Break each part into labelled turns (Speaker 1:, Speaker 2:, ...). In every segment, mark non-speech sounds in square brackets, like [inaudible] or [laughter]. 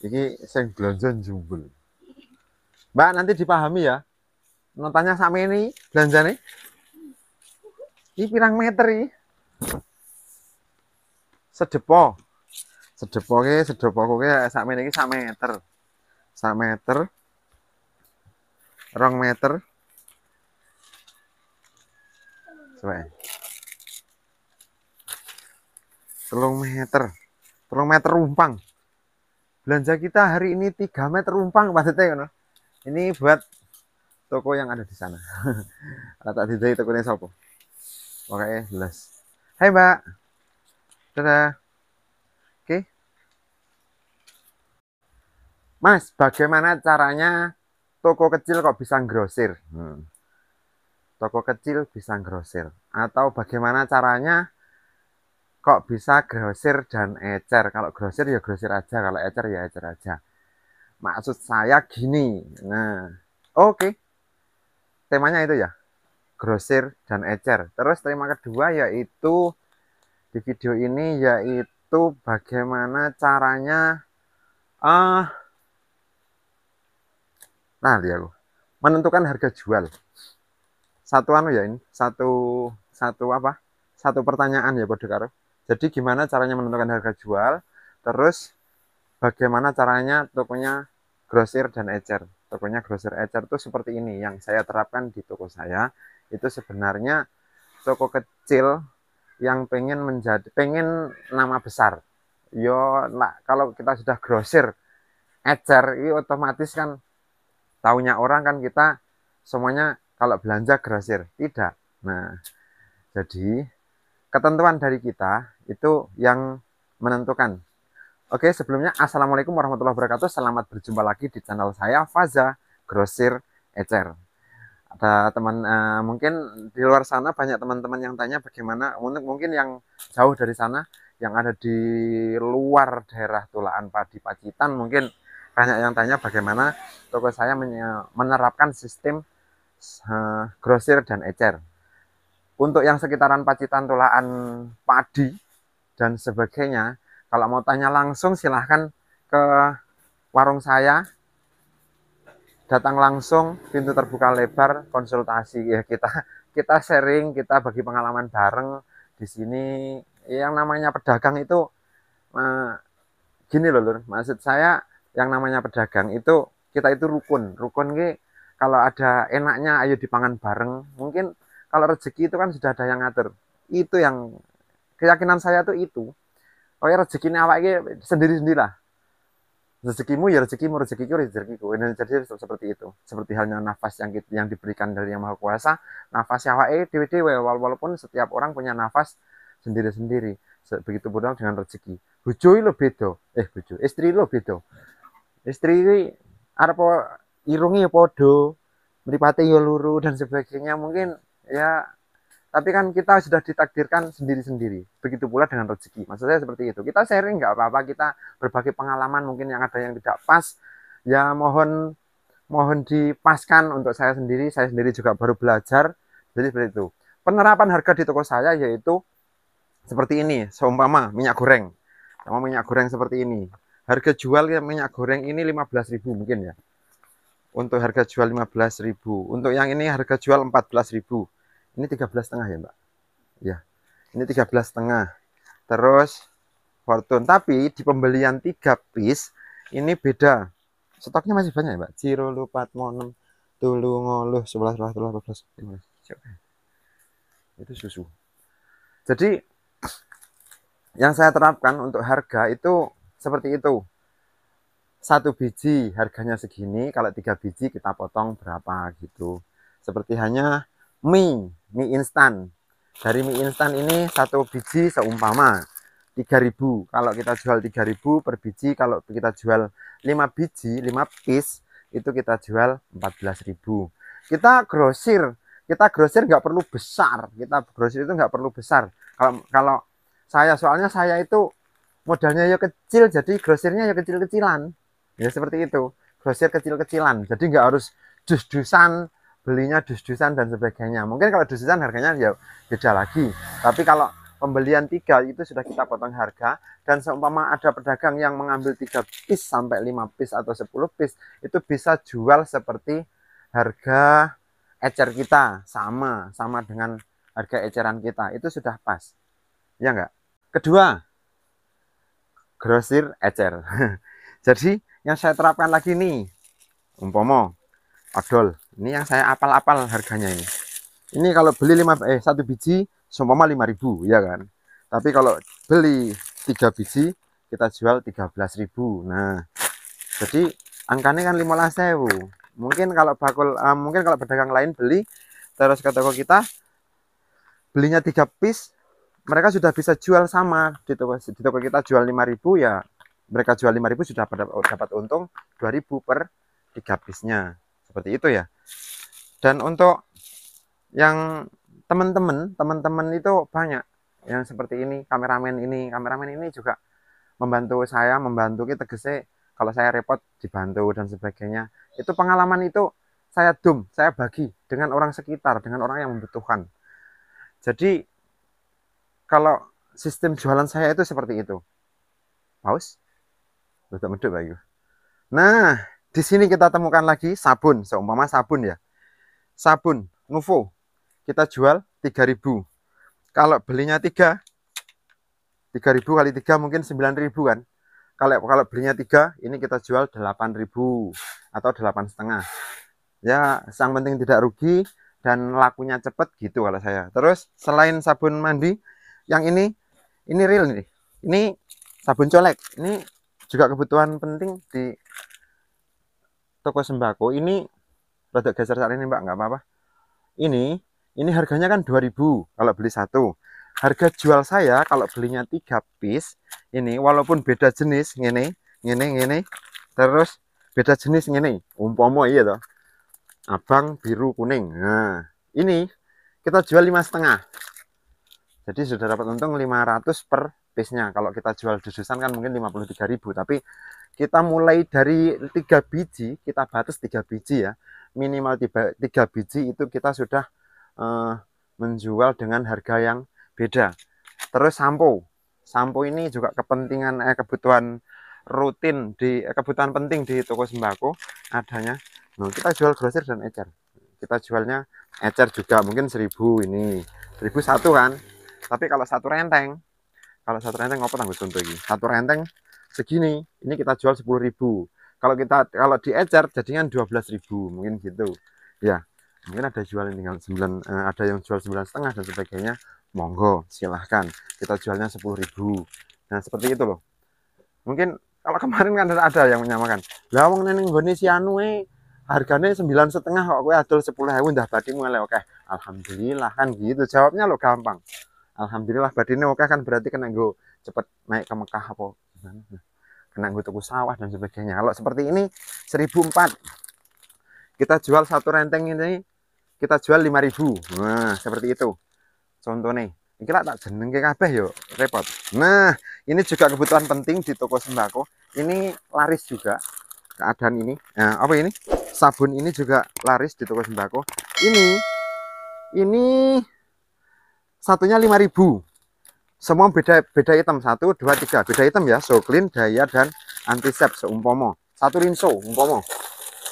Speaker 1: Iki sing belanja jumbul. Mbak nanti dipahami ya. nontonnya sama ini nih. Ini pirang meter ini. Sedepo. Sedepo ke, sedepo ke, ya, sama ini sama meter. Sama meter. Rong meter. Coba. Telung meter. Telung meter umpang belanja kita hari ini 3 meter umpang Pak Tete. ini buat toko yang ada di sana [laughs] rata di dari tokonya sopo makanya jelas hai mbak dadah oke mas bagaimana caranya toko kecil kok bisa grosir hmm. toko kecil bisa grosir atau bagaimana caranya kok bisa grosir dan ecer kalau grosir ya grosir aja kalau ecer ya ecer aja maksud saya gini nah oke okay. temanya itu ya grosir dan ecer terus tema kedua yaitu di video ini yaitu bagaimana caranya ah uh, nah dia loh menentukan harga jual satu anu ya ini satu satu apa satu pertanyaan ya bodoh karo jadi gimana caranya menentukan harga jual, terus bagaimana caranya tokonya grosir dan ecer. Tokonya grosir ecer itu seperti ini yang saya terapkan di toko saya. Itu sebenarnya toko kecil yang pengen menjadi pengen nama besar. Yo, nah, kalau kita sudah grosir ecer ini otomatis kan taunya orang kan kita semuanya kalau belanja grosir. Tidak. Nah, jadi ketentuan dari kita itu yang menentukan. Oke, sebelumnya Assalamualaikum warahmatullahi wabarakatuh. Selamat berjumpa lagi di channel saya, Faza Grosir Ecer. Ada teman, uh, mungkin di luar sana banyak teman-teman yang tanya bagaimana, untuk mungkin yang jauh dari sana, yang ada di luar daerah Tulaan Padi Pacitan, mungkin banyak yang tanya bagaimana toko saya menerapkan sistem uh, grosir dan ecer. Untuk yang sekitaran Pacitan Tulaan Padi, dan sebagainya. Kalau mau tanya langsung silahkan ke warung saya. Datang langsung, pintu terbuka lebar, konsultasi ya kita kita sharing, kita bagi pengalaman bareng di sini. Yang namanya pedagang itu eh, gini loh, lur. maksud saya yang namanya pedagang itu kita itu rukun. Rukun ge kalau ada enaknya ayo dipangan bareng. Mungkin kalau rezeki itu kan sudah ada yang ngatur. Itu yang keyakinan saya tuh itu oh ya rezekinya awak ini sendiri sendirilah rezekimu ya rezekimu rezekiku ya rezekiku dan jadi seperti itu seperti halnya nafas yang yang diberikan dari yang maha kuasa nafas awak dewi dewi walaupun setiap orang punya nafas sendiri sendiri begitu pula dengan rezeki bujui lo bedo eh bujui, istri lo bedo istri apa irungi ya podo meripati yoluru ya luru dan sebagainya mungkin ya tapi kan kita sudah ditakdirkan sendiri-sendiri begitu pula dengan rezeki maksud saya seperti itu kita sharing nggak apa-apa kita berbagi pengalaman mungkin yang ada yang tidak pas ya mohon mohon dipaskan untuk saya sendiri saya sendiri juga baru belajar jadi seperti itu penerapan harga di toko saya yaitu seperti ini seumpama minyak goreng sama minyak goreng seperti ini harga jual minyak goreng ini 15.000 mungkin ya untuk harga jual 15.000 untuk yang ini harga jual 14.000 ini 13 setengah ya mbak ya ini 13 setengah terus Fortune tapi di pembelian 3 piece ini beda stoknya masih banyak ya mbak Ciro lupat monem tulu ngoluh 11 11 12 15 itu susu jadi yang saya terapkan untuk harga itu seperti itu satu biji harganya segini kalau tiga biji kita potong berapa gitu seperti hanya mie mie instan dari mie instan ini satu biji seumpama 3000 kalau kita jual 3000 per biji kalau kita jual 5 biji 5 piece itu kita jual 14.000 kita grosir kita grosir nggak perlu besar kita grosir itu nggak perlu besar kalau kalau saya soalnya saya itu modalnya ya kecil jadi grosirnya ya kecil-kecilan ya seperti itu grosir kecil-kecilan jadi nggak harus dus-dusan belinya dus-dusan dan sebagainya. Mungkin kalau dus-dusan harganya ya beda lagi. Tapi kalau pembelian tiga itu sudah kita potong harga dan seumpama ada pedagang yang mengambil tiga piece sampai lima piece atau 10 piece itu bisa jual seperti harga ecer kita sama sama dengan harga eceran kita itu sudah pas ya enggak kedua grosir ecer [laughs] jadi yang saya terapkan lagi nih umpomo odol ini yang saya apal-apal harganya ini ini kalau beli lima eh satu biji lima ribu, ya kan tapi kalau beli tiga biji kita jual tiga belas ribu. nah jadi angkanya kan lima 15.000 mungkin kalau bakul uh, mungkin kalau pedagang lain beli terus ke toko kita belinya tiga piece mereka sudah bisa jual sama di toko, di toko kita jual lima ribu, ya mereka jual lima ribu sudah dapat, dapat untung ribu per tiga piece-nya seperti itu ya dan untuk yang teman-teman teman-teman itu banyak yang seperti ini kameramen ini kameramen ini juga membantu saya membantu kita gese kalau saya repot dibantu dan sebagainya itu pengalaman itu saya dum saya bagi dengan orang sekitar dengan orang yang membutuhkan jadi kalau sistem jualan saya itu seperti itu paus betul betul nah di sini kita temukan lagi sabun, seumpama sabun ya. Sabun Nuvo kita jual 3000. Kalau belinya 3 3000 kali 3 mungkin 9000 kan. Kalau kalau belinya 3 ini kita jual 8000 atau 8 setengah. Ya, yang penting tidak rugi dan lakunya cepat gitu kalau saya. Terus selain sabun mandi yang ini ini real nih. Ini sabun colek. Ini juga kebutuhan penting di toko sembako ini produk geser saat ini mbak nggak apa-apa ini ini harganya kan 2000 kalau beli satu harga jual saya kalau belinya tiga piece ini walaupun beda jenis ngene ngene ngene terus beda jenis ngene umpomo iya toh abang biru kuning nah ini kita jual lima setengah jadi sudah dapat untung 500 per piece Kalau kita jual dususan kan mungkin 53.000, tapi kita mulai dari 3 biji, kita batas 3 biji ya. Minimal 3, 3 biji itu kita sudah uh, menjual dengan harga yang beda. Terus sampo. Sampo ini juga kepentingan eh, kebutuhan rutin di eh, kebutuhan penting di toko sembako adanya. Nah, kita jual grosir dan ecer. Kita jualnya ecer juga mungkin 1000 ini. 1001 kan. Tapi kalau satu renteng kalau satu renteng apa tanggung contoh ini satu renteng segini ini kita jual sepuluh ribu. kalau kita kalau diecer jadinya dua belas ribu mungkin gitu ya mungkin ada jual yang tinggal sembilan, eh, ada yang jual sembilan setengah dan sebagainya monggo silahkan kita jualnya sepuluh ribu. nah seperti itu loh mungkin kalau kemarin kan ada yang menyamakan lawang neneng Indonesia si anu e, harganya sembilan setengah kok gue atur sepuluh ribu dah tadi mulai oke alhamdulillah kan gitu jawabnya lo gampang alhamdulillah ini oke kan berarti kena gue cepet naik ke Mekah apa kena gue tuku sawah dan sebagainya kalau seperti ini 1004 kita jual satu renteng ini kita jual 5000 nah seperti itu contohnya ini tak jeneng ke kabeh yuk repot nah ini juga kebutuhan penting di toko sembako ini laris juga keadaan ini nah, apa ini sabun ini juga laris di toko sembako ini ini satunya 5000 semua beda beda item satu dua tiga beda item ya so clean daya dan antisep seumpomo satu rinso umpomo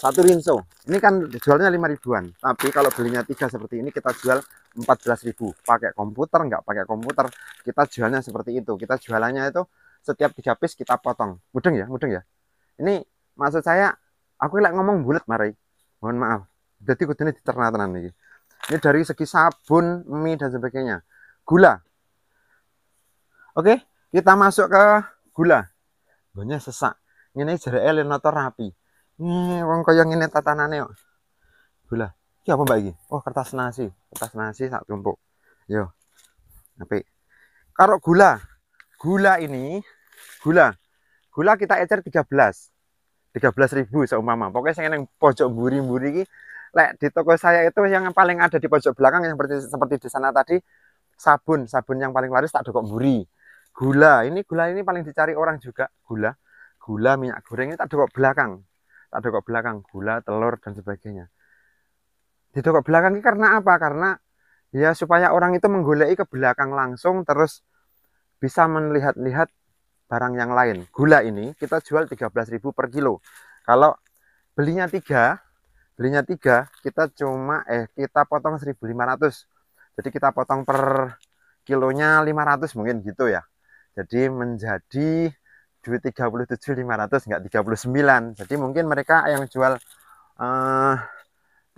Speaker 1: satu rinso ini kan jualnya lima ribuan tapi kalau belinya tiga seperti ini kita jual 14.000 pakai komputer enggak pakai komputer kita jualnya seperti itu kita jualannya itu setiap tiga piece kita potong mudeng ya mudeng ya ini maksud saya aku lagi ngomong bulat mari mohon maaf jadi kudunya dicerna ternak nih ini dari segi sabun mie dan sebagainya gula oke kita masuk ke gula banyak sesak ini jari atau rapi ini orang kaya ini tatanannya yuk gula ini apa mbak ini? oh kertas nasi kertas nasi sak tumpuk yo tapi kalau gula gula ini gula gula kita ecer 13 ribu seumpama pokoknya saya yang pojok buri-buri ini lek di toko saya itu yang paling ada di pojok belakang yang seperti seperti di sana tadi sabun sabun yang paling laris tak ada kok buri gula ini gula ini paling dicari orang juga gula gula minyak goreng ini tak ada belakang tak ada belakang gula telur dan sebagainya di toko belakang ini karena apa karena ya supaya orang itu menggulai ke belakang langsung terus bisa melihat-lihat barang yang lain gula ini kita jual 13.000 per kilo kalau belinya tiga belinya tiga kita cuma eh kita potong 1500 jadi kita potong per kilonya 500 mungkin gitu ya jadi menjadi duit 37.500 enggak 39 jadi mungkin mereka yang jual eh,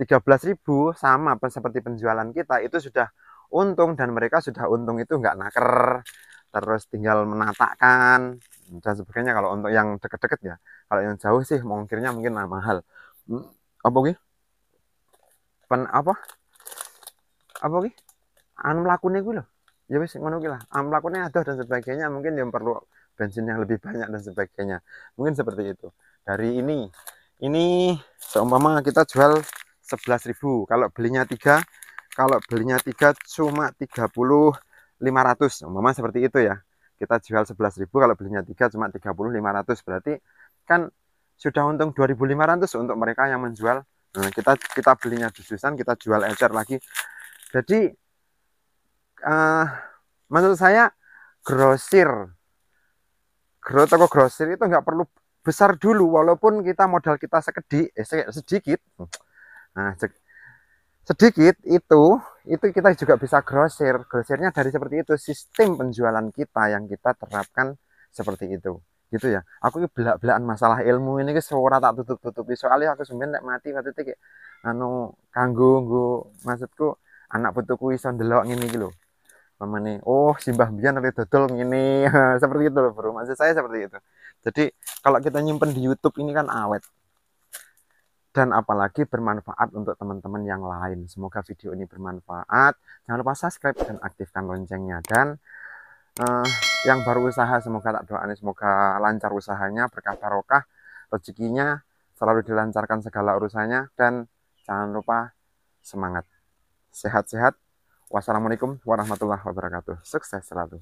Speaker 1: 13.000 sama seperti penjualan kita itu sudah untung dan mereka sudah untung itu enggak naker terus tinggal menatakan dan sebagainya kalau untuk yang deket-deket ya kalau yang jauh sih mungkinnya mungkin mahal hmm apa ki pen apa apa ki anu melakukannya gue loh ya wis ngono ki lah anu melakukannya ada dan sebagainya mungkin yang perlu bensin yang lebih banyak dan sebagainya mungkin seperti itu dari ini ini seumpama kita jual 11.000 kalau belinya tiga, kalau belinya tiga cuma ratus. seumpama seperti itu ya kita jual 11.000 kalau belinya tiga cuma ratus. berarti kan sudah untung 2.500 untuk mereka yang menjual nah, kita kita belinya dus kita jual ecer lagi jadi uh, menurut saya grosir gro toko grosir itu nggak perlu besar dulu walaupun kita modal kita sekedik eh, sedikit nah sedikit itu itu kita juga bisa grosir grosirnya dari seperti itu sistem penjualan kita yang kita terapkan seperti itu gitu ya aku ini belak belakan masalah ilmu ini ki suara tak tutup tutupi soalnya aku sebenarnya mati waktu itu kayak anu kanggo maksudku anak putuku iso delok ini gitu paman nih oh simbah bian nanti dodol ini [laughs] seperti itu loh bro maksud saya seperti itu jadi kalau kita nyimpen di YouTube ini kan awet dan apalagi bermanfaat untuk teman-teman yang lain. Semoga video ini bermanfaat. Jangan lupa subscribe dan aktifkan loncengnya dan uh, yang baru usaha semoga tak doain semoga lancar usahanya berkah barokah rezekinya selalu dilancarkan segala urusannya dan jangan lupa semangat sehat-sehat wassalamualaikum warahmatullahi wabarakatuh sukses selalu